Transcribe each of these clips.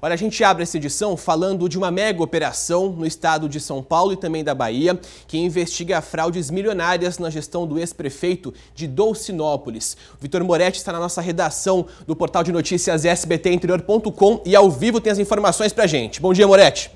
Olha, a gente abre essa edição falando de uma mega operação no estado de São Paulo e também da Bahia, que investiga fraudes milionárias na gestão do ex-prefeito de Dolcinópolis. Vitor Moretti está na nossa redação do portal de notícias sbtinterior.com e ao vivo tem as informações pra gente. Bom dia, Moretti.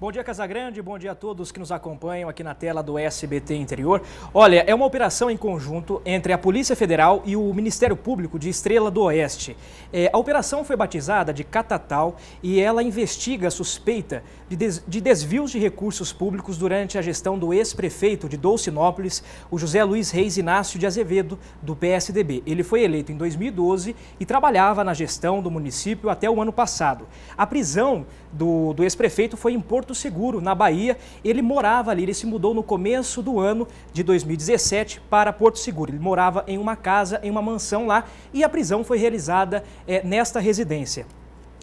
Bom dia, Casagrande. Bom dia a todos que nos acompanham aqui na tela do SBT Interior. Olha, é uma operação em conjunto entre a Polícia Federal e o Ministério Público de Estrela do Oeste. É, a operação foi batizada de Catatal e ela investiga a suspeita de, des de desvios de recursos públicos durante a gestão do ex-prefeito de Dolcinópolis, o José Luiz Reis Inácio de Azevedo, do PSDB. Ele foi eleito em 2012 e trabalhava na gestão do município até o ano passado. A prisão do, do ex-prefeito foi em Porto Porto Seguro, na Bahia. Ele morava ali, ele se mudou no começo do ano de 2017 para Porto Seguro. Ele morava em uma casa, em uma mansão lá, e a prisão foi realizada é, nesta residência.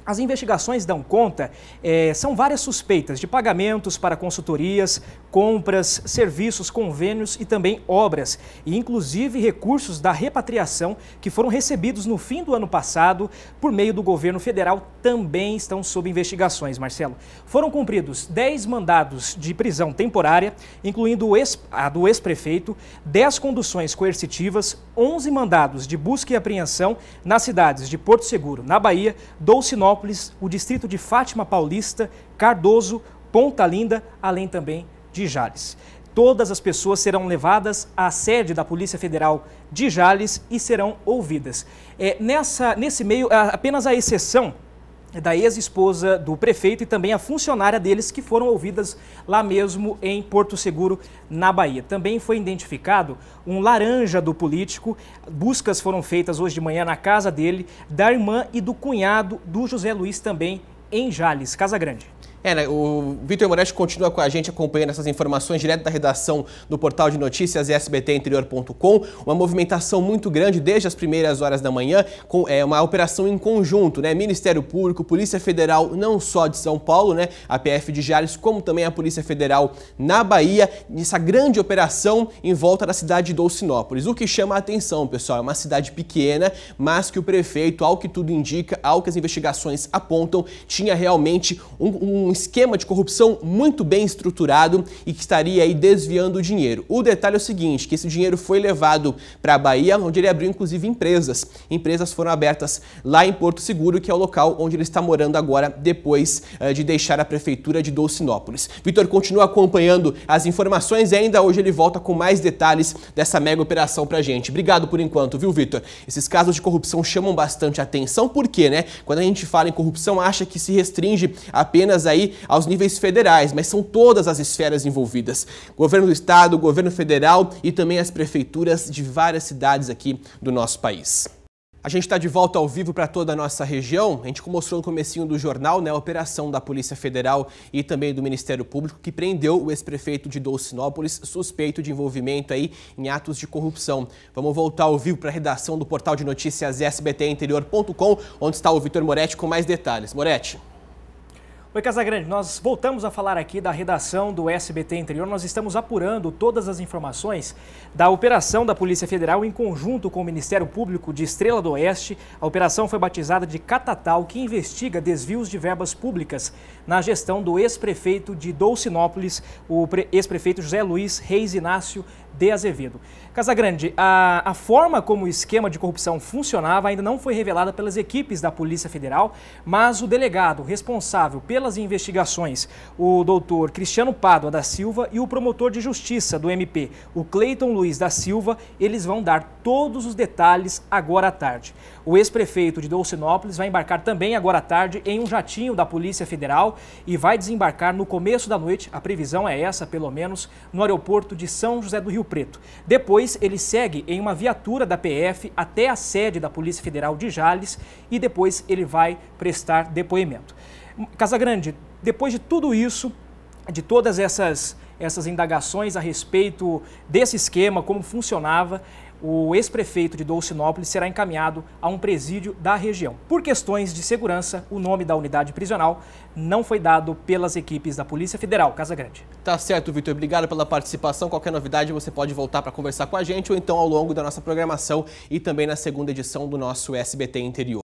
As investigações dão conta, é, são várias suspeitas de pagamentos para consultorias, compras, serviços, convênios e também obras, e inclusive recursos da repatriação que foram recebidos no fim do ano passado por meio do governo federal também estão sob investigações, Marcelo. Foram cumpridos 10 mandados de prisão temporária, incluindo a do ex-prefeito, 10 conduções coercitivas, 11 mandados de busca e apreensão nas cidades de Porto Seguro, na Bahia, Dolcinópolis, o distrito de Fátima Paulista, Cardoso, Ponta Linda, além também de Jales. Todas as pessoas serão levadas à sede da Polícia Federal de Jales e serão ouvidas. É, nessa, nesse meio, é apenas a exceção é da ex-esposa do prefeito e também a funcionária deles que foram ouvidas lá mesmo em Porto Seguro, na Bahia. Também foi identificado um laranja do político. Buscas foram feitas hoje de manhã na casa dele, da irmã e do cunhado do José Luiz também em Jales, Casa Grande. É, né? o Vitor Moretti continua com a gente acompanhando essas informações direto da redação do portal de notícias sbtinterior.com. Uma movimentação muito grande desde as primeiras horas da manhã, com é, uma operação em conjunto, né? Ministério Público, Polícia Federal, não só de São Paulo, né? A PF de Jales, como também a Polícia Federal na Bahia, nessa grande operação em volta da cidade de Dolcinópolis. O que chama a atenção, pessoal, é uma cidade pequena, mas que o prefeito, ao que tudo indica, ao que as investigações apontam, tinha realmente um, um esquema de corrupção muito bem estruturado e que estaria aí desviando o dinheiro. O detalhe é o seguinte, que esse dinheiro foi levado para a Bahia, onde ele abriu inclusive empresas. Empresas foram abertas lá em Porto Seguro, que é o local onde ele está morando agora, depois uh, de deixar a prefeitura de Dolcinópolis. Vitor continua acompanhando as informações e ainda hoje ele volta com mais detalhes dessa mega operação a gente. Obrigado por enquanto, viu, Vitor? Esses casos de corrupção chamam bastante atenção, porque, né? Quando a gente fala em corrupção, acha que se restringe apenas a aí aos níveis federais, mas são todas as esferas envolvidas: governo do estado, governo federal e também as prefeituras de várias cidades aqui do nosso país. A gente está de volta ao vivo para toda a nossa região. A gente mostrou no comecinho do jornal né, a operação da Polícia Federal e também do Ministério Público que prendeu o ex-prefeito de Dolcinópolis suspeito de envolvimento aí em atos de corrupção. Vamos voltar ao vivo para a redação do portal de notícias sbtinterior.com, onde está o Vitor Moretti com mais detalhes. Moretti. Oi, Casagrande, nós voltamos a falar aqui da redação do SBT Interior. Nós estamos apurando todas as informações da operação da Polícia Federal em conjunto com o Ministério Público de Estrela do Oeste. A operação foi batizada de Catatal, que investiga desvios de verbas públicas na gestão do ex-prefeito de Dolcinópolis, o ex-prefeito José Luiz Reis Inácio de Azevedo. Casagrande, a, a forma como o esquema de corrupção funcionava ainda não foi revelada pelas equipes da Polícia Federal, mas o delegado responsável pelas investigações, o doutor Cristiano Pádua da Silva e o promotor de justiça do MP, o Cleiton Luiz da Silva, eles vão dar todos os detalhes agora à tarde. O ex-prefeito de Dolcinópolis vai embarcar também agora à tarde em um jatinho da Polícia Federal e vai desembarcar no começo da noite, a previsão é essa pelo menos, no aeroporto de São José do Rio Preto. Depois, ele segue em uma viatura da PF até a sede da Polícia Federal de Jales e depois ele vai prestar depoimento. Casagrande, depois de tudo isso, de todas essas essas indagações a respeito desse esquema, como funcionava, o ex-prefeito de Dolcinópolis será encaminhado a um presídio da região. Por questões de segurança, o nome da unidade prisional não foi dado pelas equipes da Polícia Federal, Casa Grande. Tá certo, Vitor. Obrigado pela participação. Qualquer novidade você pode voltar para conversar com a gente ou então ao longo da nossa programação e também na segunda edição do nosso SBT Interior.